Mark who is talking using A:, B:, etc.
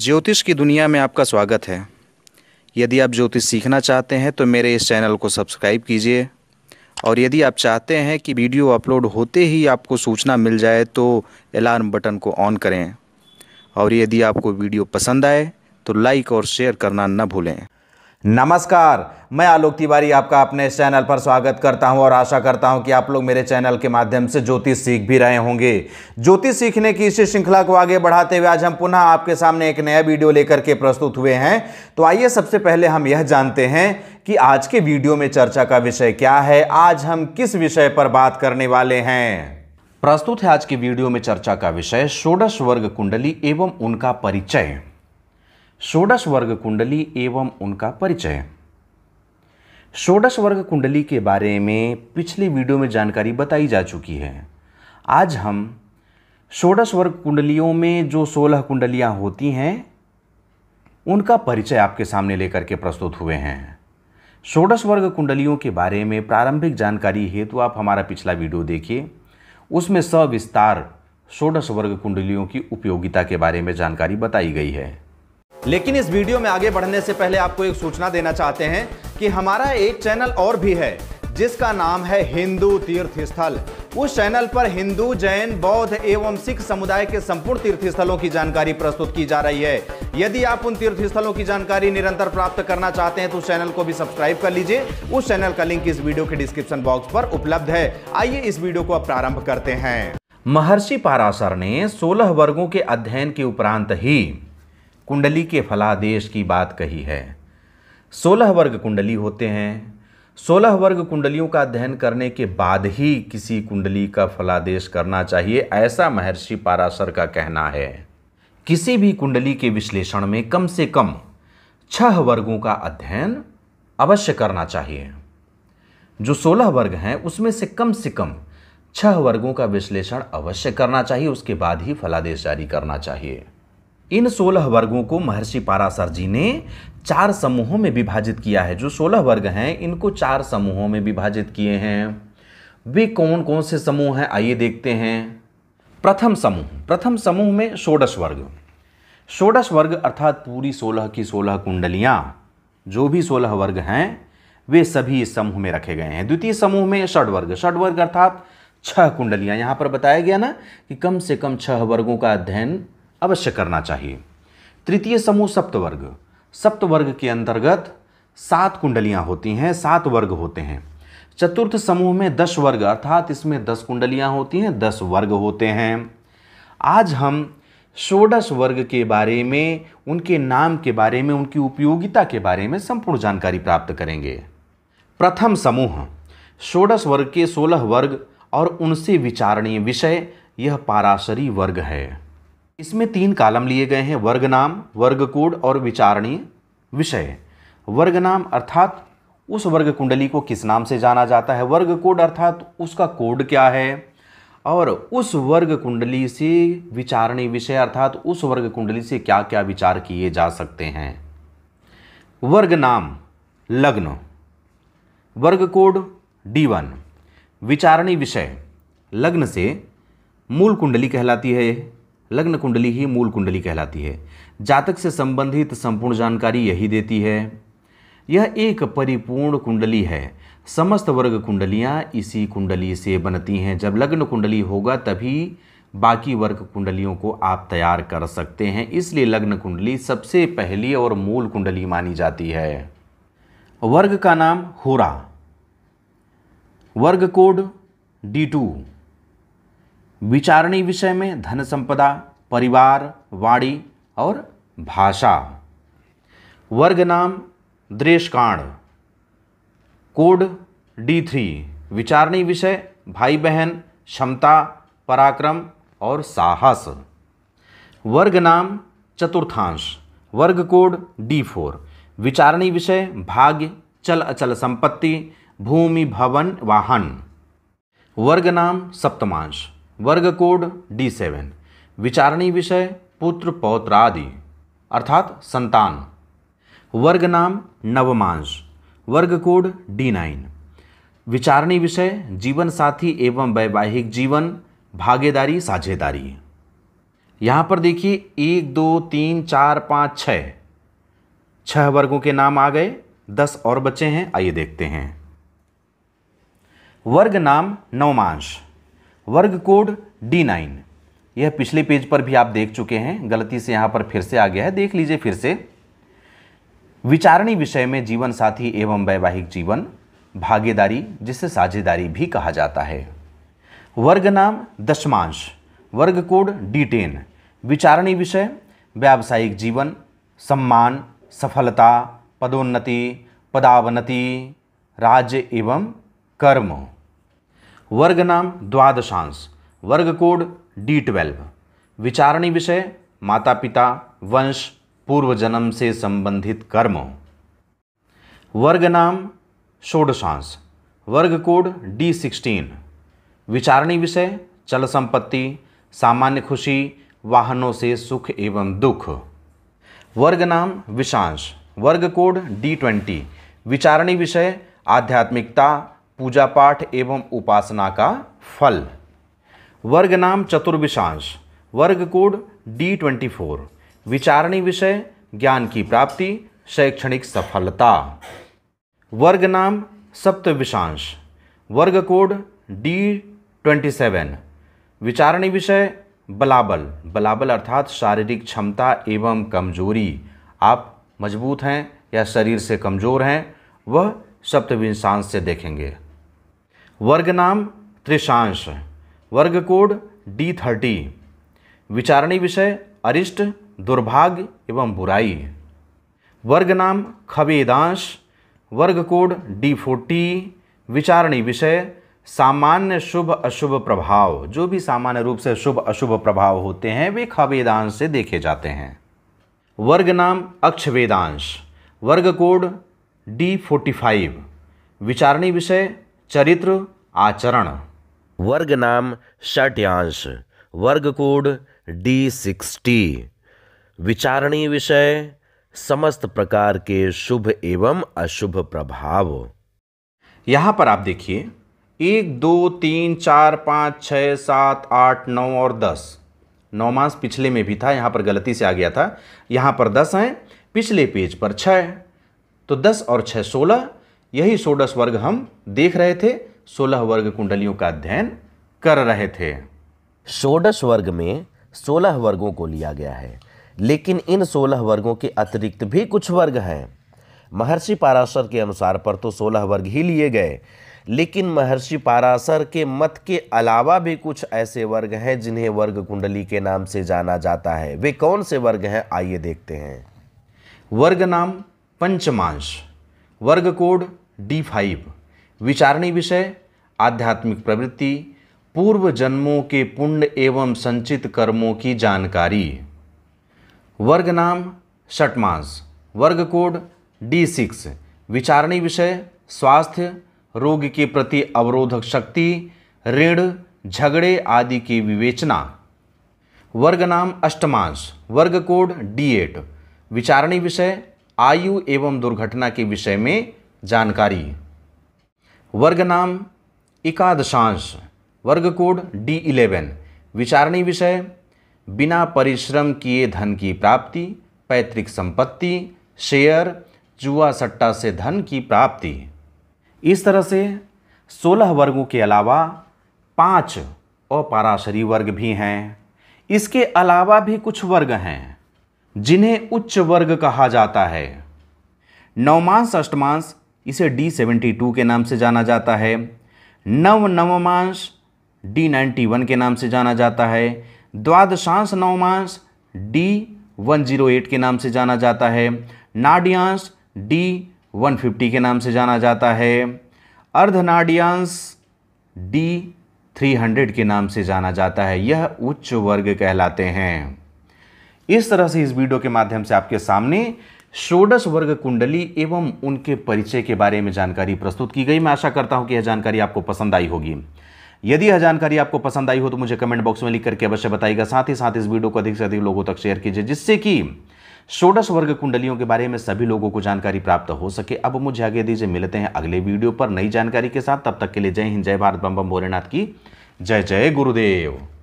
A: ज्योतिष की दुनिया में आपका स्वागत है यदि आप ज्योतिष सीखना चाहते हैं तो मेरे इस चैनल को सब्सक्राइब कीजिए और यदि आप चाहते हैं कि वीडियो अपलोड होते ही आपको सूचना मिल जाए तो अलार्म बटन को ऑन करें और यदि आपको वीडियो पसंद आए तो लाइक और शेयर करना न भूलें नमस्कार मैं आलोक तिवारी आपका अपने इस चैनल पर स्वागत करता हूं और आशा करता हूं कि आप लोग मेरे चैनल के माध्यम से ज्योतिष सीख भी रहे होंगे ज्योतिष सीखने की इसी श्रृंखला को आगे बढ़ाते हुए आज हम पुनः आपके सामने एक नया वीडियो लेकर के प्रस्तुत हुए हैं तो आइए सबसे पहले हम यह जानते हैं कि आज के वीडियो में चर्चा का विषय क्या है आज हम किस विषय पर बात करने वाले हैं प्रस्तुत है आज के वीडियो में चर्चा का विषय षोडश वर्ग कुंडली एवं उनका परिचय षोडश वर्ग कुंडली एवं उनका परिचय षोडश वर्ग कुंडली के बारे में पिछली वीडियो में जानकारी बताई जा चुकी है आज हम षोडश वर्ग कुंडलियों में जो सोलह कुंडलियाँ होती हैं उनका परिचय आपके सामने लेकर के प्रस्तुत हुए हैं षोडश वर्ग कुंडलियों के बारे में प्रारंभिक जानकारी हेतु तो आप हमारा पिछला वीडियो देखिए उसमें सविस्तार षोडश वर्ग कुंडलियों की उपयोगिता के बारे में जानकारी बताई गई है लेकिन इस वीडियो में आगे बढ़ने से पहले आपको एक सूचना देना चाहते हैं कि हमारा एक चैनल और भी है जिसका नाम है हिंदू तीर्थ स्थल उस चैनल पर हिंदू जैन बौद्ध एवं सिख समुदाय के संपूर्ण तीर्थ स्थलों की जानकारी प्रस्तुत की जा रही है यदि आप उन तीर्थ स्थलों की जानकारी निरंतर प्राप्त करना चाहते हैं तो चैनल को भी सब्सक्राइब कर लीजिए उस चैनल का लिंक इस वीडियो के डिस्क्रिप्शन बॉक्स पर उपलब्ध है आइए इस वीडियो को अब प्रारंभ करते हैं महर्षि पाराशर ने सोलह वर्गों के अध्ययन के उपरांत ही कुंडली के फलादेश की बात कही है सोलह वर्ग कुंडली होते हैं सोलह वर्ग कुंडलियों का अध्ययन करने के बाद ही किसी कुंडली का फलादेश करना चाहिए ऐसा महर्षि पाराशर का कहना है किसी भी कुंडली के विश्लेषण में कम से कम छह वर्गों का अध्ययन अवश्य करना चाहिए जो सोलह वर्ग हैं उसमें से कम से कम छह वर्गों का विश्लेषण अवश्य करना चाहिए उसके बाद ही फलादेश जारी करना चाहिए इन सोलह वर्गों को महर्षि पाराशर जी ने चार समूहों में विभाजित किया है जो सोलह वर्ग हैं इनको चार समूहों में विभाजित किए हैं वे कौन कौन से समूह हैं आइए देखते हैं प्रथम समूह प्रथम समूह में षोडश वर्ग षोडश वर्ग अर्थात पूरी सोलह की सोलह कुंडलियां जो भी सोलह वर्ग हैं वे सभी इस समूह में रखे गए हैं द्वितीय समूह में षड वर्ग षड वर्ग अर्थात छह कुंडलियां यहां पर बताया गया ना कि कम से कम छह वर्गों का अध्ययन अवश्य करना चाहिए तृतीय समूह सप्तवर्ग सप्तवर्ग के अंतर्गत सात कुंडलियाँ होती हैं सात वर्ग होते हैं चतुर्थ समूह में दस वर्ग अर्थात इसमें दस कुंडलियाँ होती हैं दस वर्ग होते हैं आज हम षोडश वर्ग के बारे में उनके नाम के बारे में उनकी उपयोगिता के बारे में संपूर्ण जानकारी प्राप्त करेंगे प्रथम समूह षोडश वर्ग के सोलह वर्ग और उनसे विचारणीय विषय यह पाराशरी वर्ग है इसमें तीन कालम लिए गए हैं वर्ग नाम वर्ग कोड और विचारणीय विषय वर्ग नाम अर्थात उस वर्ग कुंडली को किस नाम से जाना जाता है वर्ग कोड अर्थात उसका कोड क्या है और उस वर्ग कुंडली से विचारणी विषय अर्थात उस वर्ग कुंडली से क्या क्या विचार किए जा सकते हैं वर्ग नाम लग्न वर्ग कोड डी वन विचारणी विषय लग्न से मूल कुंडली कहलाती है लग्न कुंडली ही मूल कुंडली कहलाती है जातक से संबंधित संपूर्ण जानकारी यही देती है यह एक परिपूर्ण कुंडली है समस्त वर्ग कुंडलियाँ इसी कुंडली से बनती हैं जब लग्न कुंडली होगा तभी बाकी वर्ग कुंडलियों को आप तैयार कर सकते हैं इसलिए लग्न कुंडली सबसे पहली और मूल कुंडली मानी जाती है वर्ग का नाम होरा वर्ग कोड डी टू विचारणी विषय में धन संपदा परिवार वाणी और भाषा वर्ग नाम द्रेशकांड कोड डी थ्री विचारणी विषय भाई बहन क्षमता पराक्रम और साहस वर्ग नाम चतुर्थांश वर्ग कोड डी फोर विचारणी विषय भाग्य चल अचल संपत्ति भूमि भवन वाहन वर्ग नाम सप्तमांश वर्ग कोड डी सेवन विचारणी विषय पुत्र पौत्र आदि अर्थात संतान वर्ग नाम नवमांश वर्ग कोड डी नाइन विचारणी विषय जीवन साथी एवं वैवाहिक जीवन भागीदारी साझेदारी यहाँ पर देखिए एक दो तीन चार पाँच छः छह वर्गों के नाम आ गए दस और बचे हैं आइए देखते हैं वर्ग नाम नवमांश वर्ग कोड डी नाइन यह पिछले पेज पर भी आप देख चुके हैं गलती से यहाँ पर फिर से आ गया है देख लीजिए फिर से विचारणी विषय में जीवन साथी एवं वैवाहिक जीवन भागीदारी जिसे साझेदारी भी कहा जाता है वर्ग नाम दशमांश वर्ग कोड डी टेन विचारणी विषय व्यावसायिक जीवन सम्मान सफलता पदोन्नति पदावनति राज्य एवं कर्म वर्ग नाम द्वादशांश वर्ग कोड डी ट्वेल्व विचारणी विषय माता पिता वंश पूर्व जन्म से संबंधित कर्म वर्ग नाम षोडशांश वर्ग कोड डी सिक्सटीन विचारणी विषय चल संपत्ति सामान्य खुशी वाहनों से सुख एवं दुख वर्ग नाम विषांश वर्ग कोड डी ट्वेंटी विचारणी विषय आध्यात्मिकता पूजा पाठ एवं उपासना का फल वर्ग नाम चतुर्विशांश वर्ग कोड डी ट्वेंटी फोर विचारणी विषय ज्ञान की प्राप्ति शैक्षणिक सफलता वर्ग नाम सप्तविशांश वर्ग कोड डी ट्वेंटी सेवन विचारणी विषय बलाबल बलाबल अर्थात शारीरिक क्षमता एवं कमजोरी आप मजबूत हैं या शरीर से कमज़ोर हैं वह सप्तविशांश से देखेंगे वर्ग नाम त्रिशांश वर्ग कोड डी थर्टी विचारणी विषय अरिष्ट दुर्भाग्य एवं बुराई वर्ग नाम खबेदांश वर्ग कोड डी फोर्टी विचारणी विषय सामान्य शुभ अशुभ प्रभाव जो भी सामान्य रूप से शुभ अशुभ प्रभाव होते हैं वे खवेदांश से देखे जाते हैं वर्ग नाम अक्षवेदांश वर्ग कोड डी फोर्टी फाइव विचारणी विषय चरित्र आचरण वर्ग नाम षट्यांश वर्ग कोड डी सिक्सटी विचारणीय विषय समस्त प्रकार के शुभ एवं अशुभ प्रभाव यहां पर आप देखिए एक दो तीन चार पाँच छः सात आठ नौ और दस नौमांस पिछले में भी था यहाँ पर गलती से आ गया था यहाँ पर दस हैं पिछले पेज पर छः तो दस और छः सोलह यही षोडश वर्ग हम देख रहे थे सोलह वर्ग कुंडलियों का अध्ययन कर रहे थे षोडश वर्ग में सोलह वर्गों को लिया गया है लेकिन इन सोलह वर्गों के अतिरिक्त भी कुछ वर्ग हैं महर्षि पाराशर के अनुसार पर तो सोलह वर्ग ही लिए गए लेकिन महर्षि पाराशर के मत के अलावा भी कुछ ऐसे वर्ग हैं जिन्हें वर्ग कुंडली के नाम से जाना जाता है वे कौन से वर्ग हैं आइए देखते हैं वर्ग नाम पंचमांश वर्ग कोड डी फाइव विचारणी विषय आध्यात्मिक प्रवृत्ति पूर्व जन्मों के पुण्य एवं संचित कर्मों की जानकारी वर्ग नाम शटमांस वर्ग कोड डी सिक्स विचारणी विषय स्वास्थ्य रोग के प्रति अवरोधक शक्ति ऋण झगड़े आदि की विवेचना वर्ग नाम अष्टमांश वर्ग कोड डी एट विचारणी विषय आयु एवं दुर्घटना के विषय में जानकारी वर्ग नाम एकादशांश वर्ग कोड डी इलेवन विचारणी विषय बिना परिश्रम किए धन की प्राप्ति पैतृक संपत्ति शेयर जुआ सट्टा से धन की प्राप्ति इस तरह से सोलह वर्गों के अलावा पाँच अपाराशरी वर्ग भी हैं इसके अलावा भी कुछ वर्ग हैं जिन्हें उच्च वर्ग कहा जाता है नवमांश अष्टमांश इसे डी सेवेंटी टू के नाम से जाना जाता है नव नवमांश डी नाइन्टी वन के नाम से जाना जाता है द्वादशांश नवमांश डी वन जीरो एट के नाम से जाना जाता है नाड्यांश डी वन फिफ्टी के नाम से जाना जाता है अर्धनाड्यांश डी थ्री हंड्रेड के नाम से जाना जाता है यह उच्च वर्ग कहलाते हैं इस तरह से इस वीडियो के माध्यम से आपके सामने षोडश वर्ग कुंडली एवं उनके परिचय के बारे में जानकारी प्रस्तुत की गई मैं आशा करता हूं कि यह जानकारी आपको पसंद आई होगी यदि यह जानकारी आपको पसंद आई हो तो मुझे कमेंट बॉक्स में लिख करके अवश्य बताएगा साथ ही साथ इस वीडियो को अधिक से अधिक लोगों तक शेयर कीजिए जिससे कि षोडश वर्ग कुंडलियों के बारे में सभी लोगों को जानकारी प्राप्त हो सके अब मुझे आगे दीजिए मिलते हैं अगले वीडियो पर नई जानकारी के साथ तब तक के लिए जय हिंद जय भारत बम बम भोलेनाथ की जय जय गुरुदेव